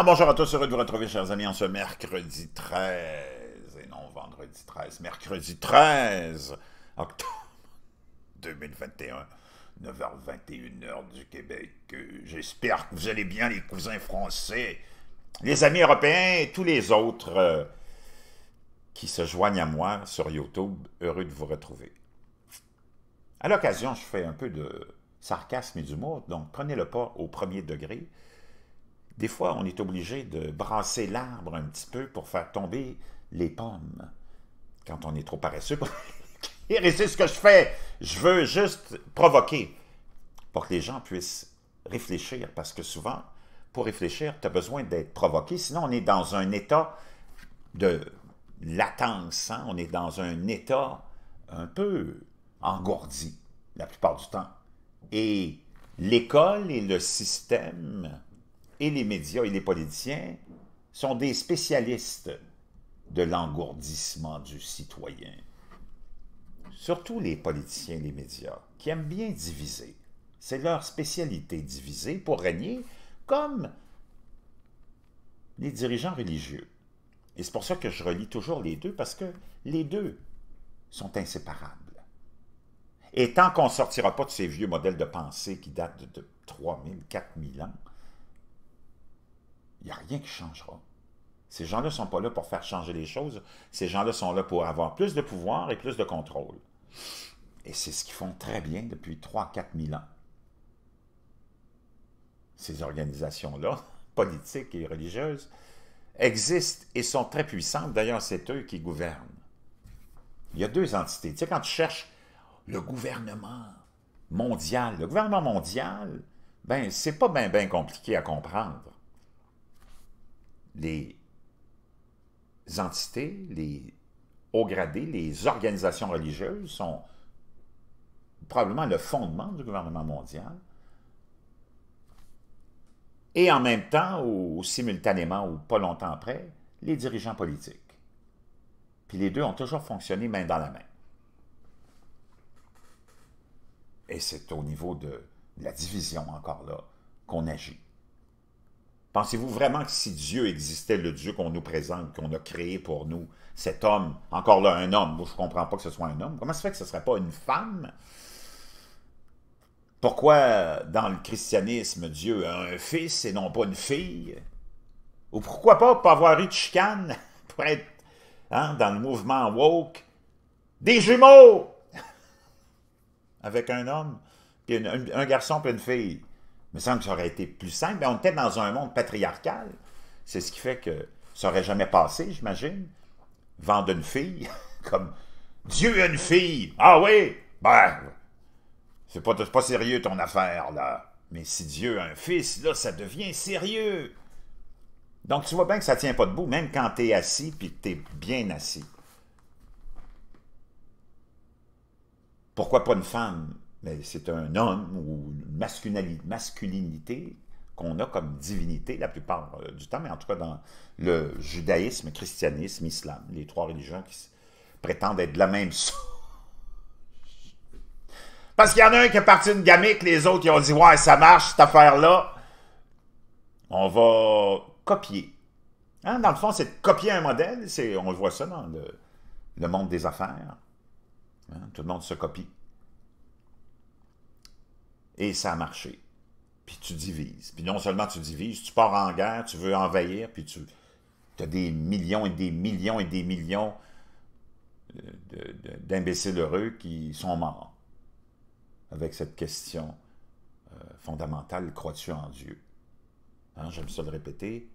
Ah, bonjour à tous, heureux de vous retrouver, chers amis, en ce mercredi 13, et non vendredi 13, mercredi 13 octobre 2021, 9 h 21 heure du Québec. J'espère que vous allez bien, les cousins français, les amis européens et tous les autres euh, qui se joignent à moi sur YouTube. Heureux de vous retrouver. À l'occasion, je fais un peu de sarcasme et d'humour, donc prenez le pas au premier degré. Des fois, on est obligé de brasser l'arbre un petit peu pour faire tomber les pommes. Quand on est trop paresseux Et c'est ce que je fais. Je veux juste provoquer pour que les gens puissent réfléchir. Parce que souvent, pour réfléchir, tu as besoin d'être provoqué. Sinon, on est dans un état de latence. Hein. On est dans un état un peu engourdi la plupart du temps. Et l'école et le système et les médias et les politiciens sont des spécialistes de l'engourdissement du citoyen. Surtout les politiciens et les médias, qui aiment bien diviser. C'est leur spécialité, diviser pour régner, comme les dirigeants religieux. Et c'est pour ça que je relis toujours les deux, parce que les deux sont inséparables. Et tant qu'on ne sortira pas de ces vieux modèles de pensée qui datent de 3000, 4000 ans, il n'y a rien qui changera. Ces gens-là ne sont pas là pour faire changer les choses. Ces gens-là sont là pour avoir plus de pouvoir et plus de contrôle. Et c'est ce qu'ils font très bien depuis 3-4 000 ans. Ces organisations-là, politiques et religieuses, existent et sont très puissantes. D'ailleurs, c'est eux qui gouvernent. Il y a deux entités. Tu sais, quand tu cherches le gouvernement mondial, le gouvernement mondial, ben, c'est pas bien ben compliqué à comprendre les entités, les hauts gradés, les organisations religieuses sont probablement le fondement du gouvernement mondial. Et en même temps, ou, simultanément, ou pas longtemps après, les dirigeants politiques. Puis les deux ont toujours fonctionné main dans la main. Et c'est au niveau de la division, encore là, qu'on agit. Pensez-vous vraiment que si Dieu existait, le Dieu qu'on nous présente, qu'on a créé pour nous, cet homme, encore là, un homme, moi je ne comprends pas que ce soit un homme, comment ça fait que ce ne serait pas une femme? Pourquoi dans le christianisme, Dieu a un fils et non pas une fille? Ou pourquoi pas pas avoir eu de chicane pour être hein, dans le mouvement woke? Des jumeaux! Avec un homme, puis un, un garçon, puis une fille. Il me semble que ça aurait été plus simple, mais on était dans un monde patriarcal. C'est ce qui fait que ça n'aurait jamais passé, j'imagine. Vendre une fille, comme Dieu a une fille. Ah oui, ben, c'est pas, pas sérieux ton affaire, là. Mais si Dieu a un fils, là, ça devient sérieux. Donc, tu vois bien que ça tient pas debout, même quand tu es assis puis que tu es bien assis. Pourquoi pas une femme? c'est un homme ou une masculinité, qu'on a comme divinité la plupart euh, du temps, mais en tout cas dans le judaïsme, christianisme, islam, les trois religions qui prétendent être de la même sorte. Parce qu'il y en a un qui est parti une gamique, les autres qui ont dit Ouais, ça marche, cette affaire-là. On va copier. Hein, dans le fond, c'est de copier un modèle. On le voit ça dans le, monde des affaires. Hein, tout le monde se copie. Et ça a marché. Puis tu divises. Puis non seulement tu divises, tu pars en guerre, tu veux envahir, puis tu as des millions et des millions et des millions euh, d'imbéciles heureux qui sont morts avec cette question euh, fondamentale, crois-tu en Dieu? Hein, j'aime ça le répéter.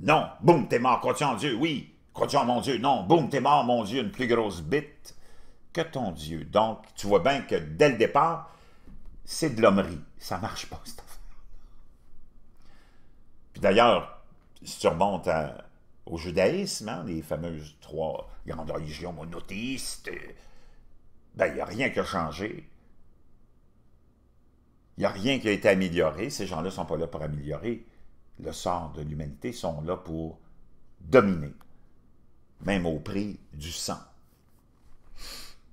Non, boum, t'es mort, crois-tu en Dieu? Oui, crois-tu en mon Dieu? Non, boum, t'es mort, mon Dieu, une plus grosse bite que ton Dieu. Donc, tu vois bien que dès le départ, c'est de l'hommerie. Ça marche pas, cette affaire. Puis d'ailleurs, si tu remontes au judaïsme, hein, les fameuses trois grandes religions monothéistes, il euh, n'y ben, a rien qui a changé. Il n'y a rien qui a été amélioré. Ces gens-là ne sont pas là pour améliorer le sort de l'humanité, ils sont là pour dominer, même au prix du sang.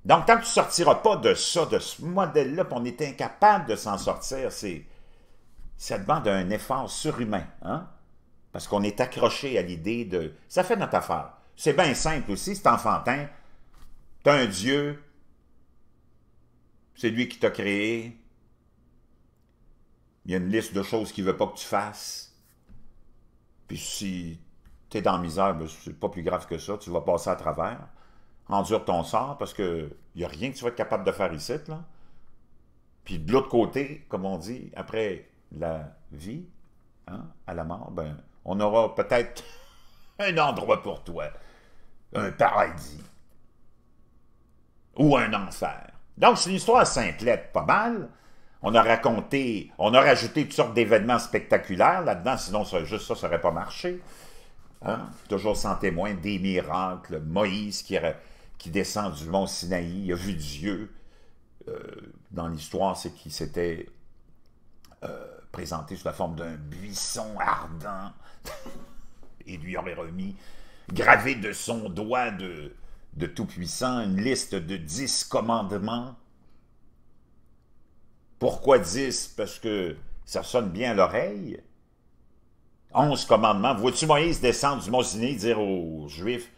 Donc, tant que tu ne sortiras pas de ça, de ce modèle-là, on est incapable de s'en sortir, ça demande un effort surhumain, hein? parce qu'on est accroché à l'idée de... Ça fait notre affaire. C'est bien simple aussi, c'est enfantin. T'as un Dieu, c'est lui qui t'a créé. Il y a une liste de choses qu'il ne veut pas que tu fasses. Puis si es dans la misère, ben, c'est pas plus grave que ça, tu vas passer à travers endure ton sort parce qu'il n'y a rien que tu vas être capable de faire ici. Là. Puis de l'autre côté, comme on dit, après la vie, hein, à la mort, ben, on aura peut-être un endroit pour toi, un paradis ou un enfer. Donc, c'est une histoire simplette, pas mal. On a raconté, on a rajouté toutes sortes d'événements spectaculaires là-dedans, sinon ça, juste ça, ça pas marché. Hein. Toujours sans témoin, des miracles, Moïse qui, aurait qui descend du mont Sinaï, il a vu Dieu. Euh, dans l'histoire, c'est qu'il s'était euh, présenté sous la forme d'un buisson ardent et lui aurait remis, gravé de son doigt de, de Tout-Puissant, une liste de dix commandements. Pourquoi dix? Parce que ça sonne bien à l'oreille. Onze commandements. Vois-tu Moïse descendre du mont Sinaï dire aux Juifs,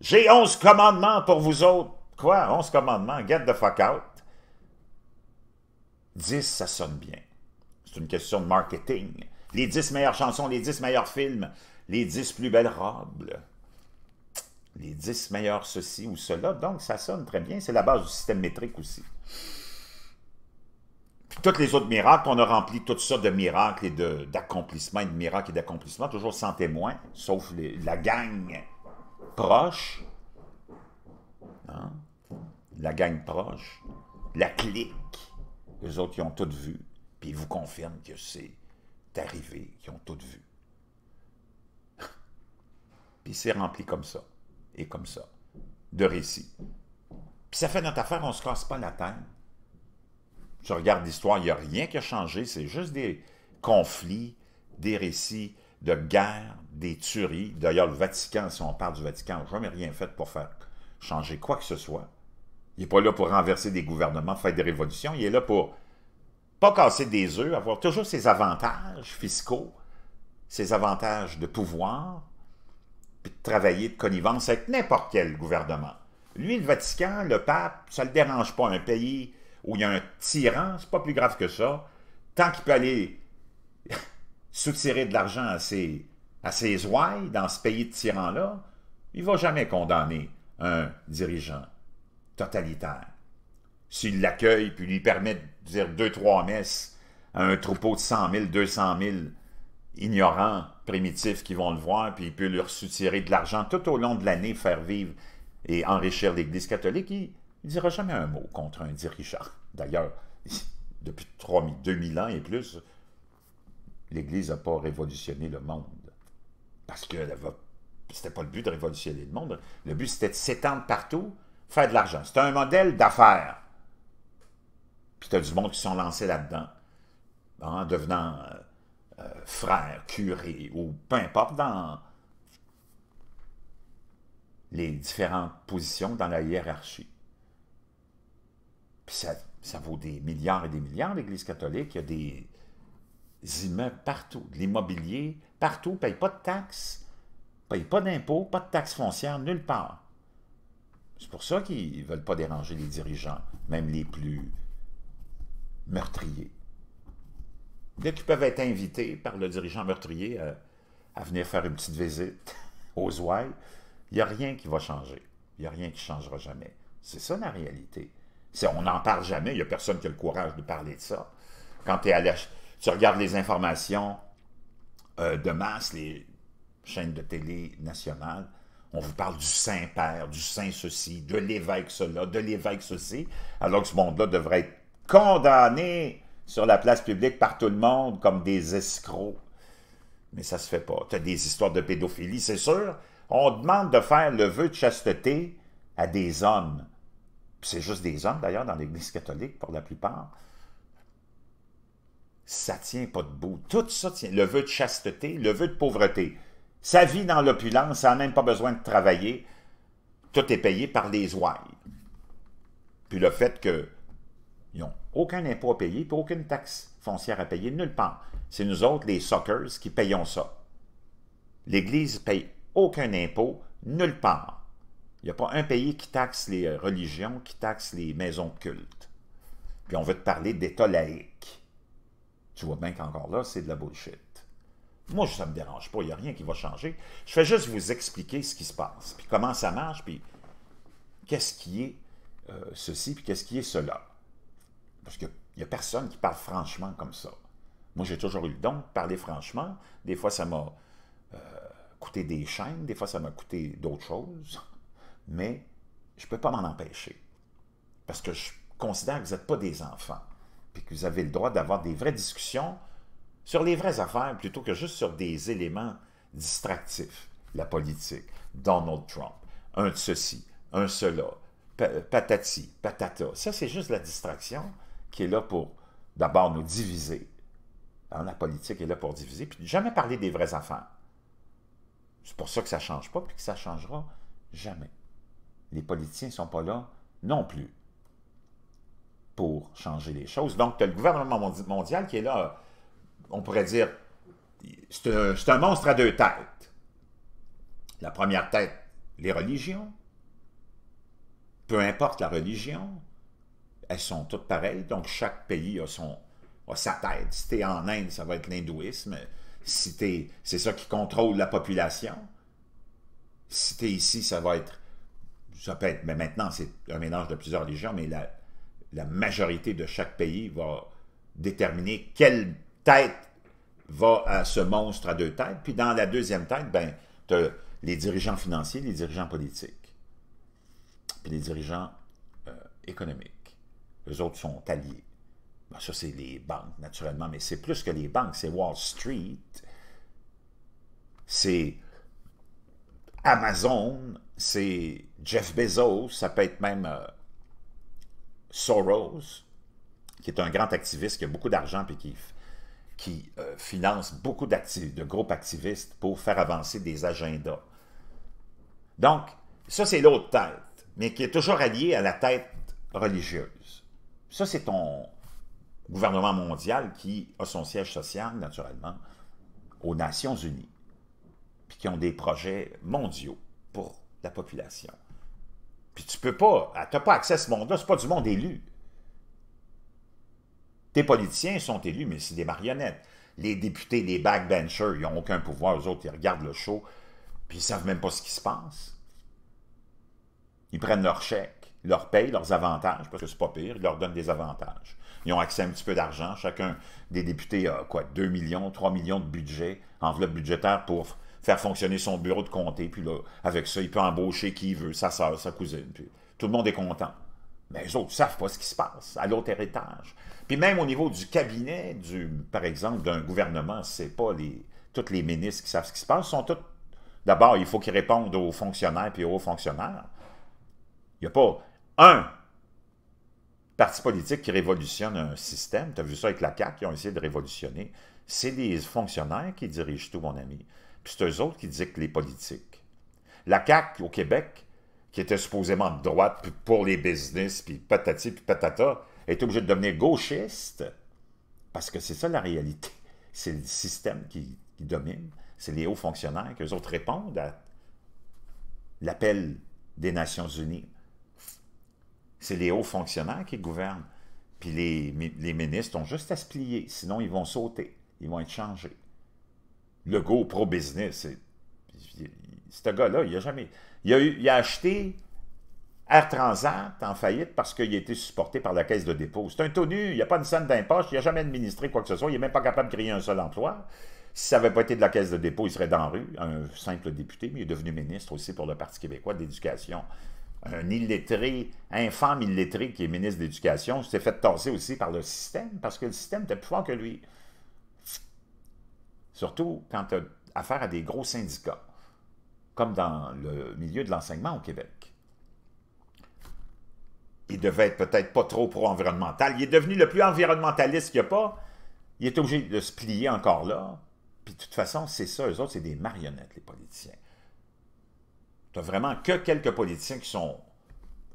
j'ai onze commandements pour vous autres. Quoi? Onze commandements? Get the fuck out. Dix, ça sonne bien. C'est une question de marketing. Les dix meilleures chansons, les dix meilleurs films, les dix plus belles robes, les dix meilleurs ceci ou cela. Donc, ça sonne très bien. C'est la base du système métrique aussi. Puis, tous les autres miracles, on a rempli toutes sortes de miracles et d'accomplissements, et de miracles et d'accomplissements, toujours sans témoin, sauf la gang proche, hein, la gang proche, la clique, les autres, ils ont tout vu, puis ils vous confirment que c'est arrivé, ils ont tout vu. puis c'est rempli comme ça, et comme ça, de récits. Puis ça fait notre affaire, on ne se casse pas la tête. Je regarde l'histoire, il n'y a rien qui a changé, c'est juste des conflits, des récits, de guerre, des tueries. D'ailleurs, le Vatican, si on parle du Vatican, n'a jamais rien fait pour faire changer quoi que ce soit. Il n'est pas là pour renverser des gouvernements, faire des révolutions. Il est là pour pas casser des œufs, avoir toujours ses avantages fiscaux, ses avantages de pouvoir, puis de travailler de connivence avec n'importe quel gouvernement. Lui, le Vatican, le pape, ça ne le dérange pas. Un pays où il y a un tyran, c'est pas plus grave que ça. Tant qu'il peut aller soutirer de l'argent à ses, à ouailles dans ce pays de tyrans-là, il ne va jamais condamner un dirigeant totalitaire. S'il l'accueille puis lui permet de dire deux, trois messes à un troupeau de 100 000, 200 000 ignorants primitifs qui vont le voir, puis il peut leur soutirer de l'argent tout au long de l'année, faire vivre et enrichir l'Église catholique, il ne dira jamais un mot contre un dirigeant. D'ailleurs, depuis 3000, 2000 ans et plus, l'Église n'a pas révolutionné le monde. Parce que n'était pas le but de révolutionner le monde. Le but, c'était de s'étendre partout, faire de l'argent. C'était un modèle d'affaires. Puis tu as du monde qui sont lancés là-dedans, en devenant euh, euh, frère, curé, ou peu importe, dans les différentes positions dans la hiérarchie. Puis ça, ça vaut des milliards et des milliards, l'Église catholique. Il y a des immeubles partout. de L'immobilier, partout, ne paye pas de taxes, ne paye pas d'impôts, pas de taxes foncières, nulle part. C'est pour ça qu'ils ne veulent pas déranger les dirigeants, même les plus meurtriers. Dès qu'ils peuvent être invités par le dirigeant meurtrier euh, à, venir faire une petite visite aux ouailles, il n'y a rien qui va changer. Il n'y a rien qui changera jamais. C'est ça la réalité. On n'en parle jamais, il n'y a personne qui a le courage de parler de ça. Quand tu es à la tu regardes les informations euh, de masse, les chaînes de télé nationales, on vous parle du Saint-Père, du Saint-Ceci, de l'évêque cela, de l'évêque ceci, alors que ce monde-là devrait être condamné sur la place publique par tout le monde comme des escrocs. Mais ça se fait pas. Tu as des histoires de pédophilie, c'est sûr. On demande de faire le vœu de chasteté à des hommes. C'est juste des hommes, d'ailleurs, dans l'Église catholique, pour la plupart ça tient pas debout. Tout ça tient. Le vœu de chasteté, le vœu de pauvreté. Ça vit dans l'opulence, ça n'a même pas besoin de travailler. Tout est payé par les ouailles. Puis le fait qu'ils n'ont aucun impôt à payer, puis aucune taxe foncière à payer, nulle part. C'est nous autres, les suckers, qui payons ça. L'Église ne paye aucun impôt, nulle part. Il n'y a pas un pays qui taxe les religions, qui taxe les maisons de culte. Puis on veut te parler d'État laïque. Tu vois bien qu'encore là, c'est de la bullshit. Moi, ça ne me dérange pas, il n'y a rien qui va changer. Je fais juste vous expliquer ce qui se passe, puis comment ça marche, puis qu'est-ce qui est euh, ceci, puis qu'est-ce qui est cela. Parce qu'il n'y a personne qui parle franchement comme ça. Moi, j'ai toujours eu le don de parler franchement. Des fois, ça m'a euh, coûté des chaînes, des fois, ça m'a coûté d'autres choses, mais je ne peux pas m'en empêcher. Parce que je considère que vous n'êtes pas des enfants puis que vous avez le droit d'avoir des vraies discussions sur les vraies affaires plutôt que juste sur des éléments distractifs. La politique, Donald Trump, un de ceci, un cela, patati, patata. Ça, c'est juste la distraction qui est là pour d'abord nous diviser. Hein, la politique est là pour diviser, puis jamais parler des vraies affaires. C'est pour ça que ça ne change pas, puis que ça ne changera jamais. Les politiciens ne sont pas là non plus pour changer les choses. Donc, tu as le gouvernement mondial qui est là, on pourrait dire, c'est un, monstre à deux têtes. La première tête, les religions. Peu importe la religion, elles sont toutes pareilles, donc chaque pays a, son, sa tête. Si tu es en Inde, ça va être l'hindouisme. Si c'est ça qui contrôle la population. Si tu es ici, ça va être, ça peut être, mais maintenant c'est un mélange de plusieurs religions, mais la, la majorité de chaque pays va déterminer quelle tête va à ce monstre à deux têtes. Puis dans la deuxième tête, ben, tu as les dirigeants financiers, les dirigeants politiques, puis les dirigeants euh, économiques. Les autres sont alliés. ça, c'est les banques, naturellement, mais c'est plus que les banques, c'est Wall Street, c'est Amazon, c'est Jeff Bezos, ça peut être même euh, Soros, qui est un grand activiste qui a beaucoup d'argent et qui, euh, finance beaucoup de groupes activistes pour faire avancer des agendas. Donc, ça, c'est l'autre tête, mais qui est toujours alliée à la tête religieuse. Ça, c'est ton gouvernement mondial qui a son siège social, naturellement, aux Nations Unies, puis qui ont des projets mondiaux pour la population. Puis tu peux pas, tu n'as pas accès à ce monde-là, c'est pas du monde élu. Tes politiciens sont élus, mais c'est des marionnettes. Les députés, les backbenchers, ils n'ont aucun pouvoir, eux autres, ils regardent le show, puis ils ne savent même pas ce qui se passe. Ils prennent leur chèque, ils leur payent leurs avantages, parce que c'est pas pire, ils leur donnent des avantages. Ils ont accès à un petit peu d'argent. Chacun des députés a quoi, 2 millions, 3 millions de budget, enveloppe budgétaire pour faire fonctionner son bureau de comté, puis là, avec ça, il peut embaucher qui il veut, sa soeur, sa cousine, puis tout le monde est content. Mais les autres ne savent pas ce qui se passe à l'autre héritage. Puis même au niveau du cabinet, du, par exemple, d'un gouvernement, c'est pas les, tous les ministres qui savent ce qui se passe, sont D'abord, il faut qu'ils répondent aux fonctionnaires puis aux hauts fonctionnaires. Il n'y a pas un parti politique qui révolutionne un système. Tu as vu ça avec la CAQ, qui ont essayé de révolutionner. C'est les fonctionnaires qui dirigent tout, mon ami. Puis c'est eux autres qui dictent les politiques. La CAQ au Québec, qui était supposément de droite pour les business, puis patati, puis patata, est obligée de devenir gauchiste, parce que c'est ça la réalité. C'est le système qui, domine, c'est les hauts fonctionnaires, qu'eux autres répondent à l'appel des Nations Unies. C'est les hauts fonctionnaires qui gouvernent. Puis les, les ministres ont juste à se plier, sinon ils vont sauter, ils vont être changés le go pro-business. Ce gars-là, il a jamais... Il a, acheté Air Transat en faillite parce qu'il a été supporté par la caisse de dépôt. C'est un tout il n'y a pas une scène d'impôt, il n'a jamais administré quoi que ce soit, il n'est même pas capable de créer un seul emploi. Si ça n'avait pas été de la caisse de dépôt, il serait dans la rue, un simple député, mais il est devenu ministre aussi pour le Parti québécois d'éducation. Un illettré, infâme illettré qui est ministre d'éducation, s'est fait torser aussi par le système parce que le système était plus fort que lui. Surtout quand tu as affaire à des gros syndicats, comme dans le milieu de l'enseignement au Québec. Il devait être peut-être pas trop pro-environnemental. Il est devenu le plus environnementaliste qu'il n'y a pas. Il est obligé de se plier encore là. Puis de toute façon, c'est ça, eux autres, c'est des marionnettes, les politiciens. Tu n'as vraiment que quelques politiciens qui sont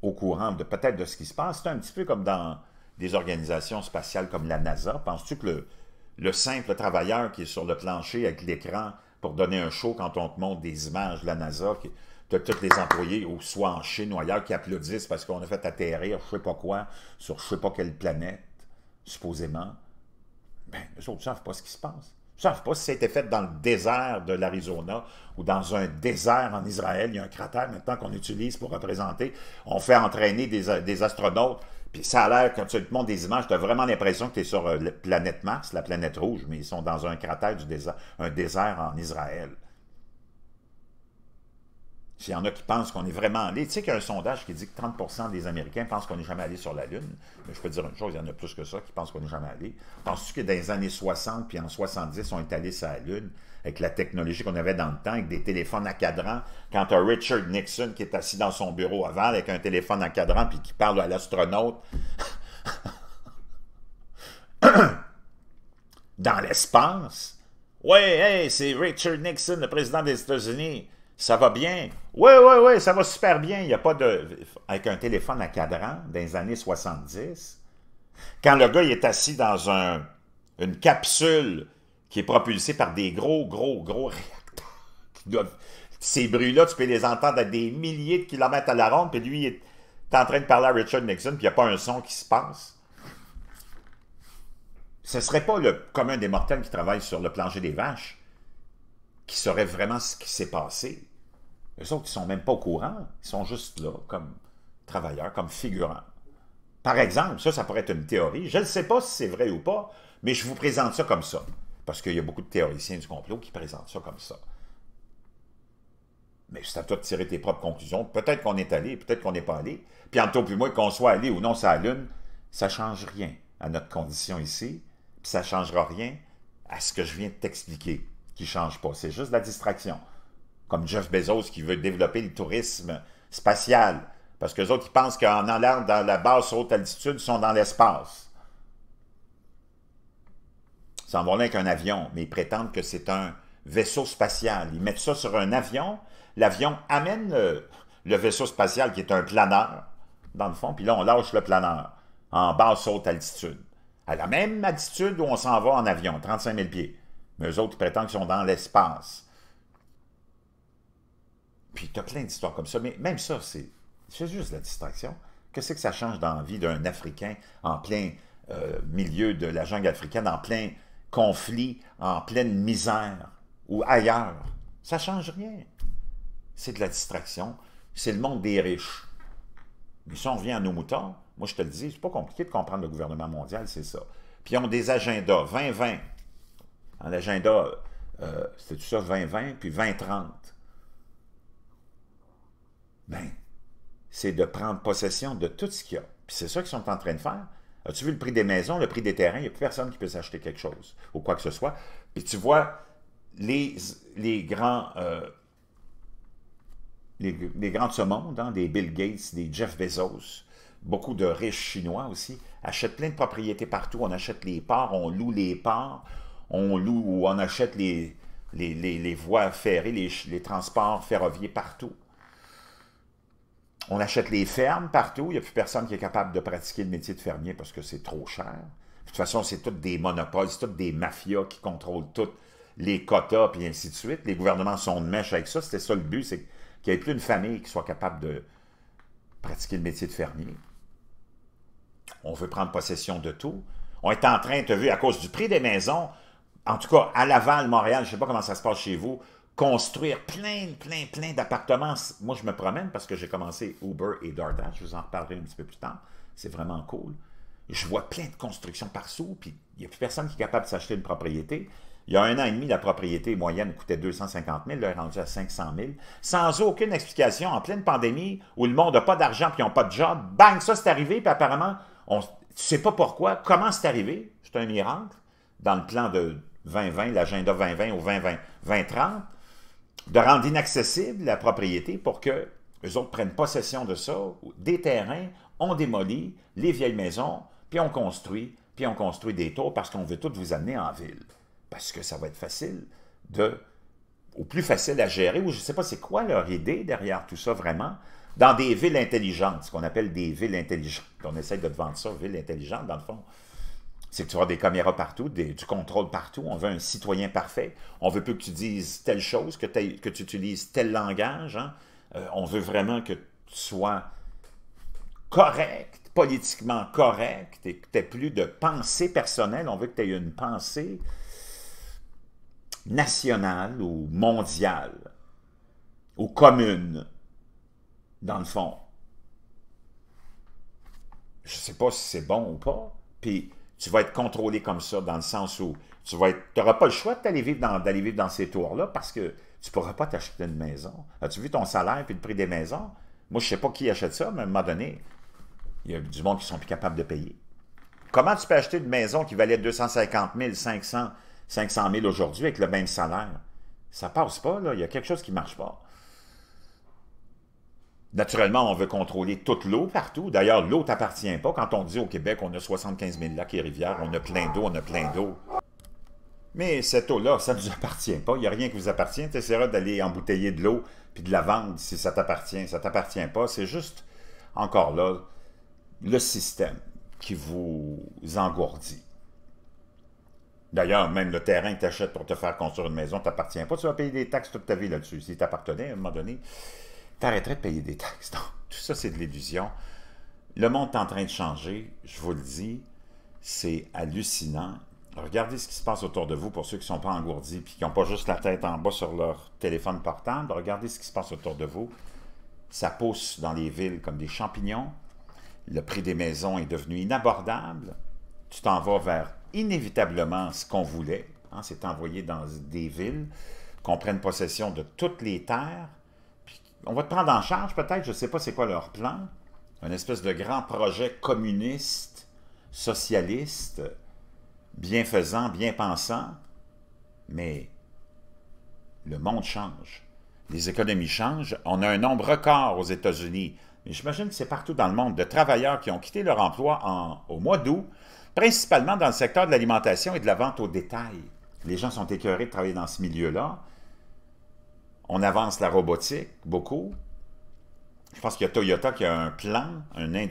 au courant de peut-être de ce qui se passe. C'est un petit peu comme dans des organisations spatiales comme la NASA. Penses-tu que le, le simple travailleur qui est sur le plancher avec l'écran pour donner un show quand on te montre des images de la NASA, qui, as tous les employés, ou soit en Chine ou ailleurs, qui applaudissent parce qu'on a fait atterrir je sais pas quoi sur je sais pas quelle planète, supposément. Bien, les autres ne savent pas ce qui se passe. Ils ne savent pas si ça a été fait dans le désert de l'Arizona ou dans un désert en Israël. Il y a un cratère maintenant qu'on utilise pour représenter. On fait entraîner des astronautes puis ça a l'air, quand tu le monde des images, tu as vraiment l'impression que tu es sur euh, la planète Mars, la planète rouge, mais ils sont dans un cratère du désert, un désert en Israël. S'il y en a qui pensent qu'on est vraiment allé, tu sais qu'il y a un sondage qui dit que 30 des Américains pensent qu'on n'est jamais allé sur la Lune. Mais je peux dire une chose, il y en a plus que ça qui pensent qu'on n'est jamais allé. Penses-tu que dans les années 60 puis en 70, on est allé sur la Lune avec la technologie qu'on avait dans le temps, avec des téléphones à cadran, quand tu as Richard Nixon qui est assis dans son bureau avant avec un téléphone à cadran puis qui parle à l'astronaute dans l'espace? Ouais, c'est Richard Nixon, le président des États-Unis. Ça va bien. Oui, oui, oui, ça va super bien. Il n'y a pas de. Avec un téléphone à cadran dans les années 70, quand le gars est assis dans une capsule qui est propulsée par des gros, gros, gros réacteurs. Ces bruits-là, tu peux les entendre à des milliers de kilomètres à la ronde, puis lui, il est en train de parler à Richard Nixon, puis il n'y a pas un son qui se passe. Ce ne serait pas le commun des mortels qui travaille sur le plancher des vaches qui saurait vraiment ce qui s'est passé. Eux autres, ils sont même pas au courant. Ils sont juste là, comme travailleurs, comme figurants. Par exemple, ça, ça pourrait être une théorie. Je ne sais pas si c'est vrai ou pas, mais je vous présente ça comme ça. Parce qu'il y a beaucoup de théoriciens du complot qui présentent ça comme ça. Mais c'est à toi de tirer tes propres conclusions. Peut-être qu'on est allé, peut-être qu'on n'est pas allé. Puis entre moi, qu'on soit allé ou non ça la Lune, ça ne change rien à notre condition ici. Puis ça ne changera rien à ce que je viens de t'expliquer qui ne change pas. C'est juste la distraction comme Jeff Bezos qui veut développer le tourisme spatial. Parce que les autres, ils pensent qu'en allant dans la basse haute altitude, ils sont dans l'espace. Ils s'en vont là avec un avion, mais ils prétendent que c'est un vaisseau spatial. Ils mettent ça sur un avion. L'avion amène le, vaisseau spatial qui est un planeur, dans le fond, puis là, on lâche le planeur en basse haute altitude. À la même altitude où on s'en va en avion, 35 000 pieds. Mais eux autres, ils prétendent qu'ils sont dans l'espace. Puis tu as plein d'histoires comme ça. Mais même ça, c'est juste la distraction. Qu'est-ce que ça change dans la vie d'un Africain en plein euh, milieu de la jungle africaine, en plein conflit, en pleine misère ou ailleurs? Ça ne change rien. C'est de la distraction. C'est le monde des riches. Mais si on revient à nos moutons, moi je te le dis, c'est pas compliqué de comprendre le gouvernement mondial, c'est ça. Puis ils ont des agendas, 2020. 20 Un agenda, euh, c'est tout ça, 2020, puis 2030 ben, c'est de prendre possession de tout ce qu'il y a. Puis c'est ça qu'ils sont en train de faire. As-tu vu le prix des maisons, le prix des terrains? Il n'y a plus personne qui peut s'acheter quelque chose ou quoi que ce soit. Puis tu vois les, les grands... Euh, les, grands de ce monde, hein, des Bill Gates, des Jeff Bezos, beaucoup de riches chinois aussi, achètent plein de propriétés partout. On achète les ports, on loue les ports. on loue ou on achète les, les, les voies ferrées, les, transports ferroviaires partout on achète les fermes partout. Il n'y a plus personne qui est capable de pratiquer le métier de fermier parce que c'est trop cher. de toute façon, c'est toutes des monopoles, c'est toutes des mafias qui contrôlent toutes les quotas, puis ainsi de suite. Les gouvernements sont de mèche avec ça. C'était ça le but, c'est qu'il n'y ait plus une famille qui soit capable de pratiquer le métier de fermier. On veut prendre possession de tout. On est en train, de as vu, à cause du prix des maisons, en tout cas, à Laval, Montréal, je ne sais pas comment ça se passe chez vous, construire plein, plein, plein d'appartements. Moi, je me promène parce que j'ai commencé Uber et DoorDash. Je vous en reparlerai un petit peu plus tard. C'est vraiment cool. Je vois plein de constructions par-sous, puis il n'y a plus personne qui est capable de s'acheter une propriété. Il y a un an et demi, la propriété moyenne coûtait 250 000, là, elle est rendue à 500 000. Sans aucune explication, en pleine pandémie, où le monde n'a pas d'argent puis ils n'ont pas de job, bang, ça c'est arrivé, puis apparemment, on ne sais pas pourquoi, comment c'est arrivé, c'est un miracle, dans le plan de 2020, l'agenda 2020 ou 2020, 2030 de rendre inaccessible la propriété pour que les autres prennent possession de ça, des terrains, on démolit les vieilles maisons, puis on construit, puis on construit des tours parce qu'on veut tout vous amener en ville. Parce que ça va être facile de, ou plus facile à gérer, ou je ne sais pas c'est quoi leur idée derrière tout ça vraiment, dans des villes intelligentes, ce qu'on appelle des villes intelligentes. On essaye de vendre ça, villes intelligentes, dans le fond c'est que tu auras des caméras partout, des, du contrôle partout. On veut un citoyen parfait. On veut plus que tu dises telle chose, que, tu utilises tel langage. Hein. Euh, on veut vraiment que tu sois correct, politiquement correct, et que tu n'aies plus de pensée personnelle. On veut que tu aies une pensée nationale ou mondiale ou commune, dans le fond. Je ne sais pas si c'est bon ou pas. Puis tu vas être contrôlé comme ça, dans le sens où tu n'auras pas le choix d'aller vivre dans, d'aller vivre dans ces tours-là parce que tu ne pourras pas t'acheter une maison. As-tu vu ton salaire et le prix des maisons? Moi, je ne sais pas qui achète ça, mais à un moment donné, il y a du monde qui ne sont plus capables de payer. Comment tu peux acheter une maison qui valait 250 000, 500, 500 000 aujourd'hui avec le même salaire? Ça passe pas, là. Il y a quelque chose qui ne marche pas. Naturellement, on veut contrôler toute l'eau partout. D'ailleurs, l'eau t'appartient pas. Quand on dit au Québec, on a 75 000 lacs et rivières, on a plein d'eau, on a plein d'eau. Mais cette eau-là, ça ne nous appartient pas. Il n'y a rien qui vous appartient. Tu essaieras d'aller embouteiller de l'eau puis de la vendre si ça t'appartient. Ça t'appartient pas. C'est juste, encore là, le système qui vous engourdit. D'ailleurs, même le terrain que tu achètes pour te faire construire une maison ne t'appartient pas. Tu vas payer des taxes toute ta vie là-dessus. Si t'appartenait à un moment donné, t'arrêterais de payer des taxes. Donc, tout ça, c'est de l'illusion. Le monde est en train de changer, je vous le dis. C'est hallucinant. Regardez ce qui se passe autour de vous pour ceux qui ne sont pas engourdis et qui n'ont pas juste la tête en bas sur leur téléphone portable. Regardez ce qui se passe autour de vous. Ça pousse dans les villes comme des champignons. Le prix des maisons est devenu inabordable. Tu t'en vas vers inévitablement ce qu'on voulait. Hein, C'est envoyé dans des villes qu'on prenne possession de toutes les terres on va te prendre en charge peut-être, je ne sais pas c'est quoi leur plan, un espèce de grand projet communiste, socialiste, bienfaisant, bien pensant, mais le monde change. Les économies changent. On a un nombre record aux États-Unis, mais j'imagine que c'est partout dans le monde, de travailleurs qui ont quitté leur emploi au mois d'août, principalement dans le secteur de l'alimentation et de la vente au détail. Les gens sont écœurés de travailler dans ce milieu-là. On avance la robotique beaucoup. Je pense qu'il y a Toyota qui a un plan, un,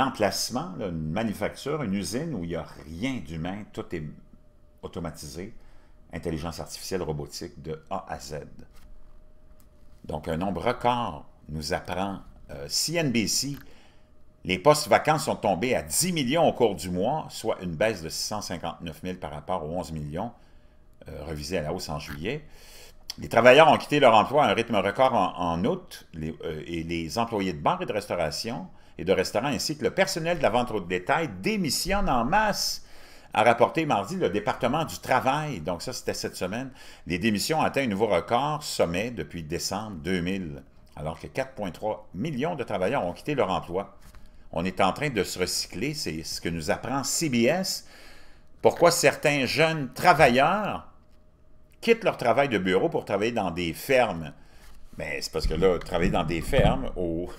emplacement, une manufacture, une usine où il n'y a rien d'humain, tout est automatisé, intelligence artificielle robotique de A à Z. Donc un nombre record nous apprend CNBC. Euh, Les postes vacants sont tombés à 10 millions au cours du mois, soit une baisse de 659 000 par rapport aux 11 millions euh, revisé à la hausse en juillet. Les travailleurs ont quitté leur emploi à un rythme record en, août euh, et les employés de bars et de restauration et de restaurants ainsi que le personnel de la vente au détail démissionnent en masse a rapporté mardi le département du travail. Donc ça, c'était cette semaine. Les démissions ont atteint un nouveau record sommet depuis décembre 2000, alors que 4,3 millions de travailleurs ont quitté leur emploi. On est en train de se recycler, c'est ce que nous apprend CBS. Pourquoi certains jeunes travailleurs quittent leur travail de bureau pour travailler dans des fermes. Mais c'est parce que là, travailler dans des fermes,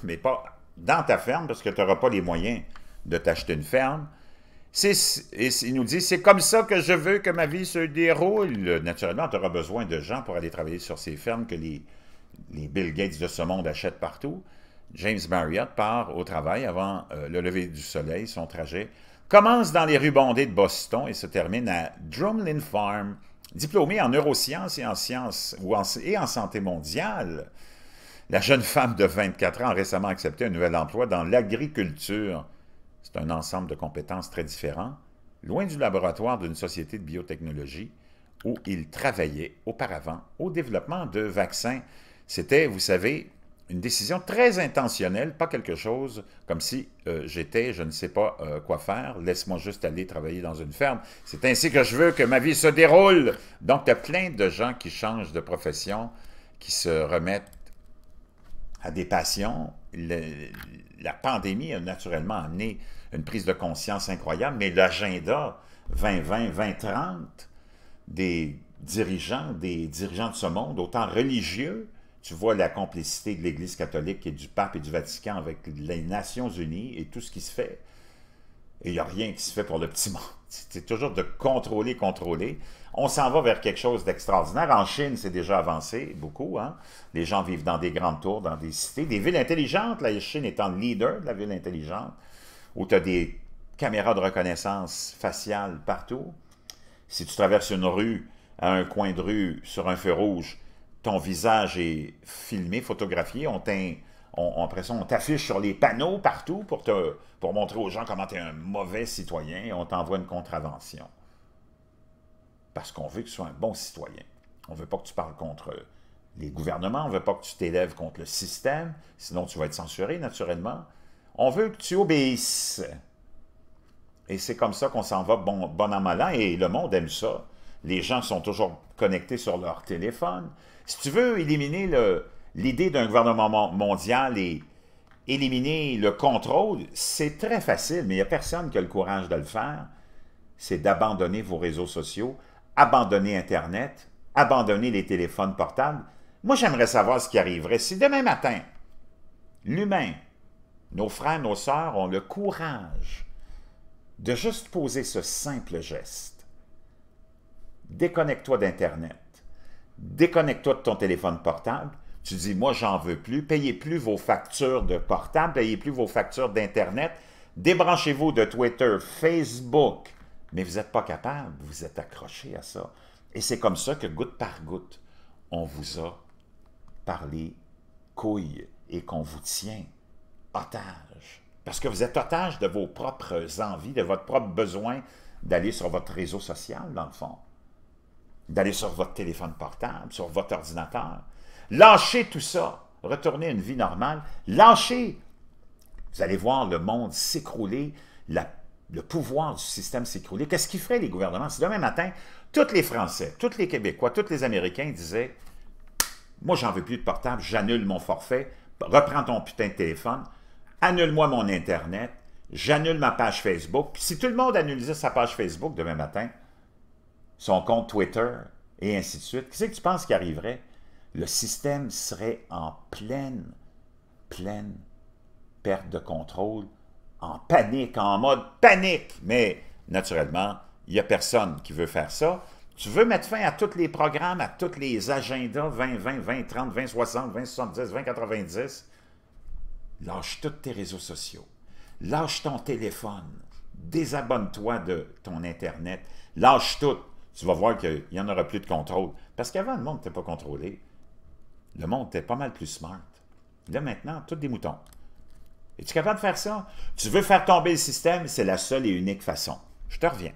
mais pas dans ta ferme, parce que tu n'auras pas les moyens de t'acheter une ferme. Et il nous dit, c'est comme ça que je veux que ma vie se déroule. Naturellement, tu auras besoin de gens pour aller travailler sur ces fermes que les, Bill Gates de ce monde achètent partout. James Marriott part au travail avant euh, le lever du soleil, son trajet commence dans les rues bondées de Boston et se termine à Drumlin Farm, Diplômée en neurosciences et en sciences et en santé mondiale, la jeune femme de 24 ans a récemment accepté un nouvel emploi dans l'agriculture. C'est un ensemble de compétences très différents, loin du laboratoire d'une société de biotechnologie où il travaillait auparavant au développement de vaccins. C'était, vous savez, une décision très intentionnelle, pas quelque chose comme si euh, j'étais, je ne sais pas euh, quoi faire, laisse-moi juste aller travailler dans une ferme. C'est ainsi que je veux que ma vie se déroule. Donc, y as plein de gens qui changent de profession, qui se remettent à des passions. la pandémie a naturellement amené une prise de conscience incroyable, mais l'agenda 2020-2030 des dirigeants, des dirigeants de ce monde, autant religieux tu vois la complicité de l'Église catholique et du pape et du Vatican avec les Nations unies et tout ce qui se fait. Et il n'y a rien qui se fait pour le petit monde. C'est toujours de contrôler, contrôler. On s'en va vers quelque chose d'extraordinaire. En Chine, c'est déjà avancé beaucoup. Hein. Les gens vivent dans des grandes tours, dans des cités, des villes intelligentes. La Chine étant le leader de la ville intelligente, où tu as des caméras de reconnaissance faciale partout. Si tu traverses une rue, à un coin de rue, sur un feu rouge, ton visage est filmé, photographié, on on, t'affiche sur les panneaux partout pour, te, pour montrer aux gens comment tu es un mauvais citoyen et on t'envoie une contravention. Parce qu'on veut que tu sois un bon citoyen. On ne veut pas que tu parles contre les gouvernements, on ne veut pas que tu t'élèves contre le système, sinon tu vas être censuré naturellement. On veut que tu obéisses. Et c'est comme ça qu'on s'en va bon, bon mal et le monde aime ça. Les gens sont toujours connectés sur leur téléphone. Si tu veux éliminer l'idée d'un gouvernement mondial et éliminer le contrôle, c'est très facile, mais il n'y a personne qui a le courage de le faire. C'est d'abandonner vos réseaux sociaux, abandonner Internet, abandonner les téléphones portables. Moi, j'aimerais savoir ce qui arriverait si demain matin, l'humain, nos frères, nos sœurs ont le courage de juste poser ce simple geste. Déconnecte-toi d'Internet déconnecte-toi de ton téléphone portable. Tu dis, moi, j'en veux plus. Payez plus vos factures de portable, payez plus vos factures d'Internet. Débranchez-vous de Twitter, Facebook. Mais vous n'êtes pas capable, vous êtes accroché à ça. Et c'est comme ça que, goutte par goutte, on vous a parlé couille et qu'on vous tient otage. Parce que vous êtes otage de vos propres envies, de votre propre besoin d'aller sur votre réseau social, dans le fond d'aller sur votre téléphone portable, sur votre ordinateur. Lâchez tout ça, retournez à une vie normale, lâchez. Vous allez voir le monde s'écrouler, le pouvoir du système s'écrouler. Qu'est-ce qu'ils feraient les gouvernements si demain matin, tous les Français, tous les Québécois, tous les Américains disaient « Moi, j'en veux plus de portable, j'annule mon forfait, reprends ton putain de téléphone, annule-moi mon Internet, j'annule ma page Facebook. si tout le monde annulait sa page Facebook demain matin, son compte Twitter, et ainsi de suite, qu'est-ce que tu penses qui arriverait? Le système serait en pleine, pleine perte de contrôle, en panique, en mode panique. Mais naturellement, il n'y a personne qui veut faire ça. Tu veux mettre fin à tous les programmes, à tous les agendas 2020, 2030, 2060, 2070, 2090? Lâche tous tes réseaux sociaux. Lâche ton téléphone. Désabonne-toi de ton Internet. Lâche tout tu vas voir qu'il n'y en aura plus de contrôle. Parce qu'avant, le monde n'était pas contrôlé. Le monde était pas mal plus smart. Là, maintenant, tous des moutons. Es-tu capable de faire ça? Tu veux faire tomber le système, c'est la seule et unique façon. Je te reviens.